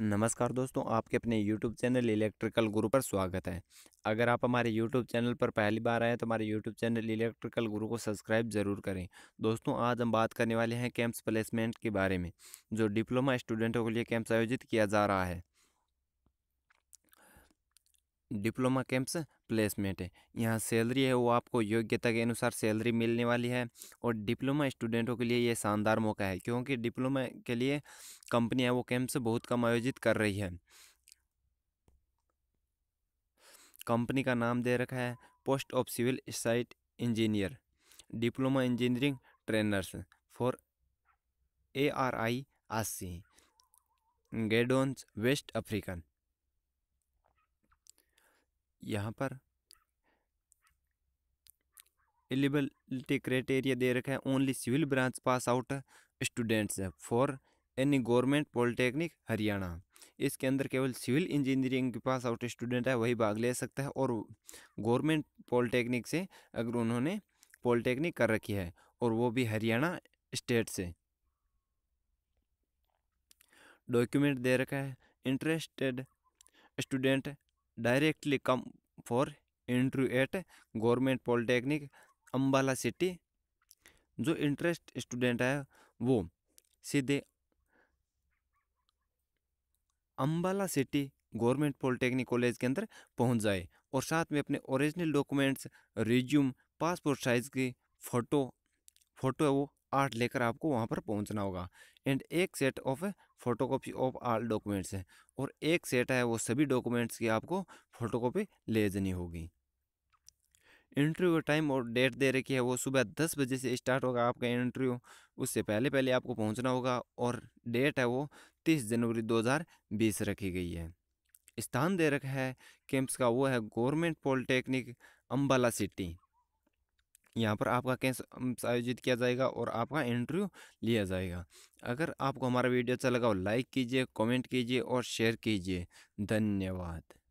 नमस्कार दोस्तों आपके अपने YouTube चैनल इलेक्ट्रिकल गुरु पर स्वागत है अगर आप हमारे YouTube चैनल पर पहली बार आए तो हमारे YouTube चैनल इलेक्ट्रिकल गुरु को सब्सक्राइब ज़रूर करें दोस्तों आज हम बात करने वाले हैं कैंप्स प्लेसमेंट के बारे में जो डिप्लोमा स्टूडेंटों के लिए कैंप्स आयोजित किया जा रहा है डिप्लोमा कैंप्स प्लेसमेंट है यहाँ सैलरी है वो आपको योग्यता के अनुसार सैलरी मिलने वाली है और डिप्लोमा स्टूडेंटों के लिए ये शानदार मौका है क्योंकि डिप्लोमा के लिए कंपनी है वो कैंप्स बहुत कम आयोजित कर रही है कंपनी का नाम दे रखा है post of civil site engineer diploma engineering trainers for A R I आसी गेडोन्स वेस्ट अफ्रीकन यहाँ पर एलिबिलिटी क्राइटेरिया दे रखा है only civil branch pass out students for any government polytechnic Haryana इसके अंदर केवल सिविल इंजीनियरिंग के पास आउट स्टूडेंट है वही भाग ले सकता है और गवर्नमेंट पॉलिटेक्निक से अगर उन्होंने पॉलिटेक्निक कर रखी है और वो भी हरियाणा स्टेट से डॉक्यूमेंट दे रखा है interested student directly come for interview at government polytechnic Ambala city जो इंटरेस्ट स्टूडेंट है वो सीधे Ambala city government polytechnic college के अंदर पहुंच जाए और साथ में अपने original documents resume passport size की फ़ोटो फ़ोटो है वो आठ लेकर आपको वहाँ पर पहुँचना होगा एंड एक set of photocopy of all documents है और एक सेट है वो सभी डॉक्यूमेंट्स की आपको फ़ोटोकॉपी ले जानी होगी इंटरव्यू टाइम और डेट दे रखी है वो सुबह दस बजे से स्टार्ट होगा आपका इंटरव्यू उससे पहले पहले आपको पहुंचना होगा और डेट है वो तीस जनवरी बीस रखी गई है स्थान दे रखा है कैंप्स का वो है गवर्नमेंट पॉलिटेक्निक अम्बाला सिटी यहाँ पर आपका कैंस आयोजित किया जाएगा और आपका इंटरव्यू लिया जाएगा अगर आपको हमारा वीडियो अच्छा लगा हो लाइक कीजिए कमेंट कीजिए और शेयर कीजिए धन्यवाद